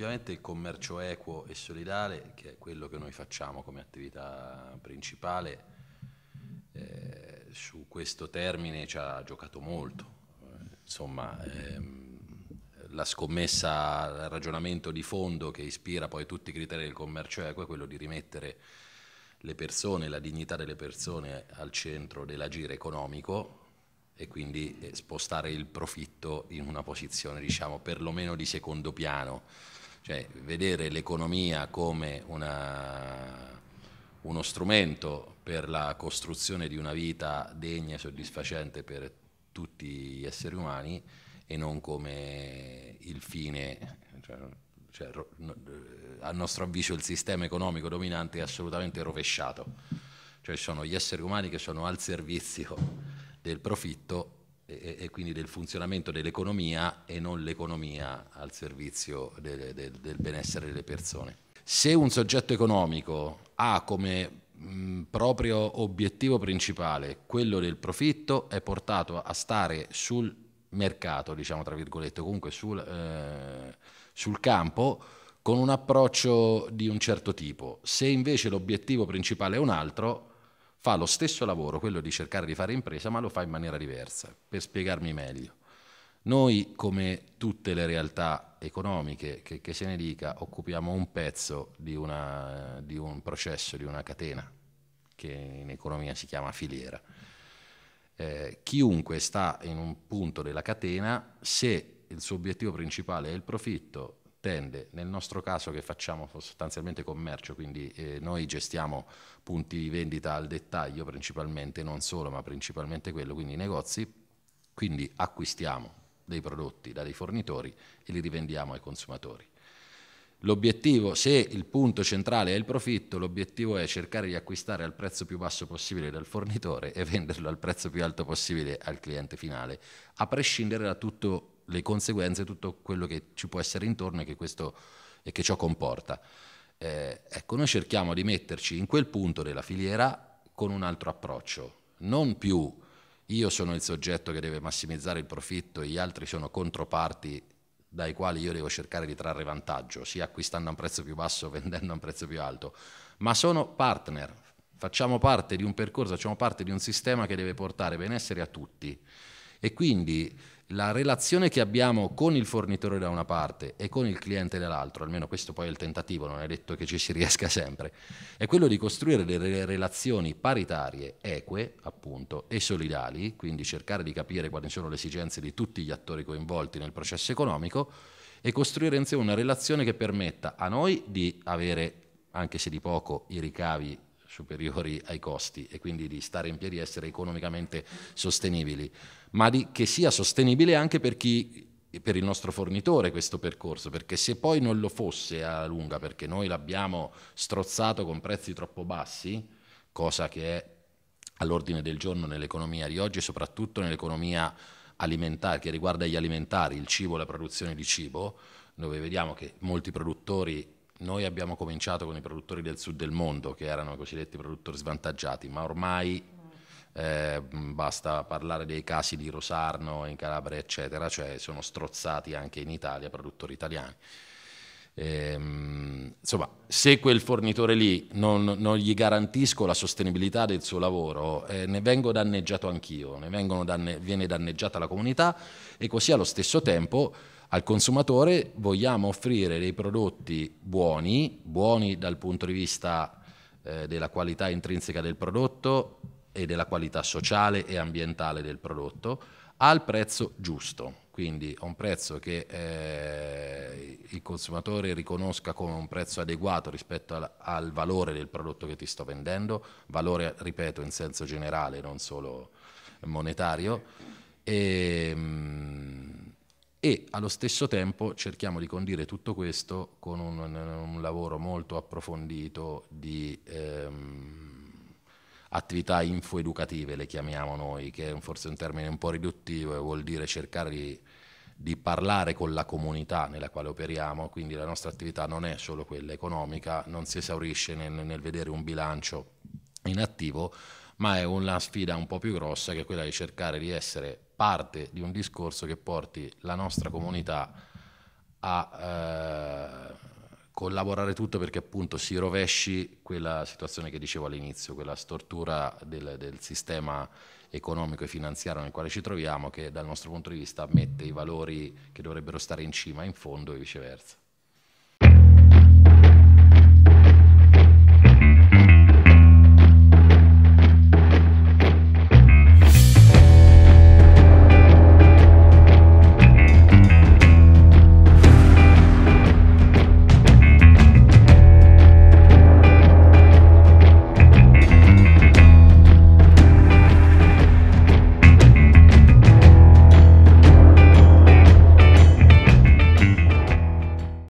Ovviamente il commercio equo e solidale, che è quello che noi facciamo come attività principale, eh, su questo termine ci ha giocato molto. Insomma, ehm, la scommessa, il ragionamento di fondo che ispira poi tutti i criteri del commercio equo è quello di rimettere le persone, la dignità delle persone al centro dell'agire economico e quindi eh, spostare il profitto in una posizione diciamo perlomeno di secondo piano. Cioè, vedere l'economia come una, uno strumento per la costruzione di una vita degna e soddisfacente per tutti gli esseri umani e non come il fine. Cioè, cioè, a nostro avviso il sistema economico dominante è assolutamente rovesciato, cioè sono gli esseri umani che sono al servizio del profitto e, e quindi del funzionamento dell'economia e non l'economia al servizio del, del, del benessere delle persone. Se un soggetto economico ha come proprio obiettivo principale, quello del profitto, è portato a stare sul mercato, diciamo tra virgolette, comunque sul, eh, sul campo, con un approccio di un certo tipo. Se invece l'obiettivo principale è un altro, fa lo stesso lavoro, quello di cercare di fare impresa, ma lo fa in maniera diversa. Per spiegarmi meglio, noi come tutte le realtà economiche che, che se ne dica, occupiamo un pezzo di, una, di un processo, di una catena, che in economia si chiama filiera. Eh, chiunque sta in un punto della catena, se il suo obiettivo principale è il profitto, tende, nel nostro caso che facciamo sostanzialmente commercio, quindi eh, noi gestiamo punti di vendita al dettaglio principalmente, non solo, ma principalmente quello, quindi i negozi, quindi acquistiamo dei prodotti da dei fornitori e li rivendiamo ai consumatori. L'obiettivo, se il punto centrale è il profitto, l'obiettivo è cercare di acquistare al prezzo più basso possibile dal fornitore e venderlo al prezzo più alto possibile al cliente finale, a prescindere da tutto le conseguenze, tutto quello che ci può essere intorno e che, questo, e che ciò comporta. Eh, ecco, noi cerchiamo di metterci in quel punto della filiera con un altro approccio, non più io sono il soggetto che deve massimizzare il profitto, gli altri sono controparti dai quali io devo cercare di trarre vantaggio, sia acquistando a un prezzo più basso, vendendo a un prezzo più alto, ma sono partner, facciamo parte di un percorso, facciamo parte di un sistema che deve portare benessere a tutti. E quindi la relazione che abbiamo con il fornitore da una parte e con il cliente dall'altra, almeno questo poi è il tentativo, non è detto che ci si riesca sempre, è quello di costruire delle relazioni paritarie, eque appunto e solidali, quindi cercare di capire quali sono le esigenze di tutti gli attori coinvolti nel processo economico e costruire insieme una relazione che permetta a noi di avere, anche se di poco, i ricavi superiori ai costi e quindi di stare in piedi e essere economicamente sostenibili, ma di, che sia sostenibile anche per chi per il nostro fornitore questo percorso, perché se poi non lo fosse alla lunga, perché noi l'abbiamo strozzato con prezzi troppo bassi, cosa che è all'ordine del giorno nell'economia di oggi, soprattutto nell'economia alimentare, che riguarda gli alimentari, il cibo, la produzione di cibo, dove vediamo che molti produttori noi abbiamo cominciato con i produttori del sud del mondo, che erano i cosiddetti produttori svantaggiati, ma ormai eh, basta parlare dei casi di Rosarno in Calabria, eccetera, cioè sono strozzati anche in Italia produttori italiani. Ehm, insomma, se quel fornitore lì non, non, gli garantisco la sostenibilità del suo lavoro, eh, ne vengo danneggiato anch'io, danne viene danneggiata la comunità e così allo stesso tempo al consumatore vogliamo offrire dei prodotti buoni, buoni dal punto di vista eh, della qualità intrinseca del prodotto e della qualità sociale e ambientale del prodotto, al prezzo giusto quindi a un prezzo che eh, il consumatore riconosca come un prezzo adeguato rispetto al, al, valore del prodotto che ti sto vendendo, valore, ripeto, in senso generale, non solo monetario. E, ehm, mh, e allo stesso tempo cerchiamo di condire tutto questo con un, un lavoro molto approfondito di ehm, attività infoeducative, le chiamiamo noi, che è forse un termine un po' riduttivo e vuol dire cercare di, di parlare con la comunità nella quale operiamo, quindi la nostra attività non è solo quella economica, non si esaurisce nel, nel vedere un bilancio inattivo, ma è una sfida un po' più grossa che è quella di cercare di essere parte di un discorso che porti la nostra comunità a eh, collaborare tutto perché appunto si rovesci quella situazione che dicevo all'inizio, quella stortura del, del sistema economico e finanziario nel quale ci troviamo che dal nostro punto di vista mette i valori che dovrebbero stare in cima in fondo e viceversa.